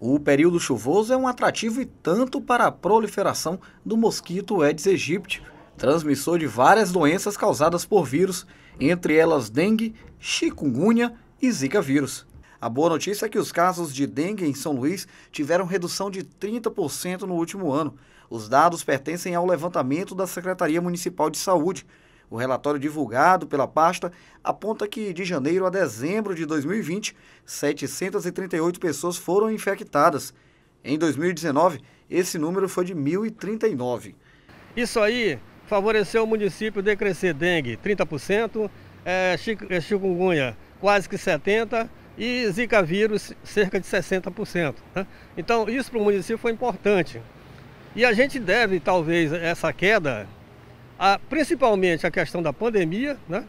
O período chuvoso é um atrativo e tanto para a proliferação do mosquito Aedes aegypti, transmissor de várias doenças causadas por vírus, entre elas dengue, chikungunya e zika vírus. A boa notícia é que os casos de dengue em São Luís tiveram redução de 30% no último ano. Os dados pertencem ao levantamento da Secretaria Municipal de Saúde, o relatório divulgado pela pasta aponta que de janeiro a dezembro de 2020, 738 pessoas foram infectadas. Em 2019, esse número foi de 1.039. Isso aí favoreceu o município decrescer dengue 30%, é, é, chikungunya quase que 70% e zika vírus cerca de 60%. Né? Então isso para o município foi importante. E a gente deve talvez essa queda a, principalmente a questão da pandemia, né?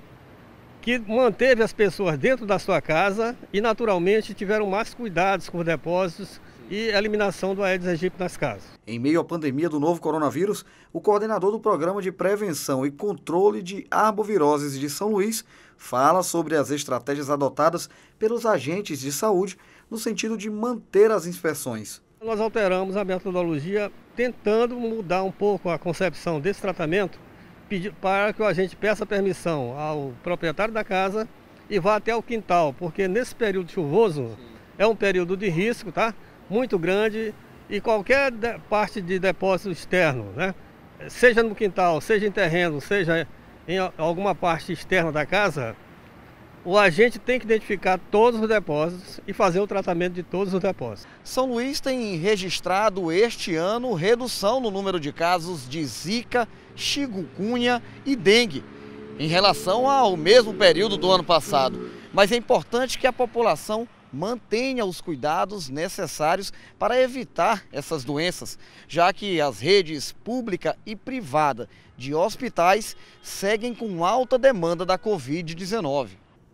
que manteve as pessoas dentro da sua casa e naturalmente tiveram mais cuidados com os depósitos e eliminação do Aedes aegypti nas casas. Em meio à pandemia do novo coronavírus, o coordenador do Programa de Prevenção e Controle de Arboviroses de São Luís fala sobre as estratégias adotadas pelos agentes de saúde no sentido de manter as inspeções. Nós alteramos a metodologia tentando mudar um pouco a concepção desse tratamento para que a gente peça permissão ao proprietário da casa e vá até o quintal, porque nesse período chuvoso Sim. é um período de risco, tá? Muito grande e qualquer parte de depósito externo, né? Seja no quintal, seja em terreno, seja em alguma parte externa da casa, o agente tem que identificar todos os depósitos e fazer o tratamento de todos os depósitos. São Luís tem registrado este ano redução no número de casos de zika, chikungunya e dengue em relação ao mesmo período do ano passado. Mas é importante que a população mantenha os cuidados necessários para evitar essas doenças, já que as redes pública e privada de hospitais seguem com alta demanda da Covid-19.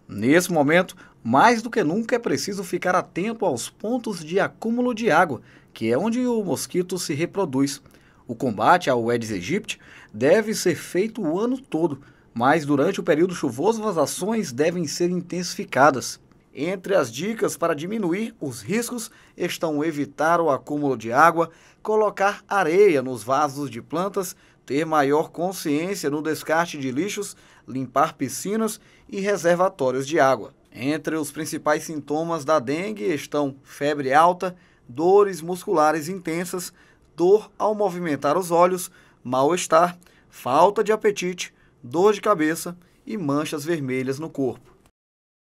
Nesse momento, mais do que nunca é preciso ficar atento aos pontos de acúmulo de água, que é onde o mosquito se reproduz. O combate ao Aedes aegypti deve ser feito o ano todo, mas durante o período chuvoso as ações devem ser intensificadas. Entre as dicas para diminuir os riscos estão evitar o acúmulo de água, colocar areia nos vasos de plantas, ter maior consciência no descarte de lixos, limpar piscinas e reservatórios de água. Entre os principais sintomas da dengue estão febre alta, dores musculares intensas, dor ao movimentar os olhos, mal-estar, falta de apetite, dor de cabeça e manchas vermelhas no corpo.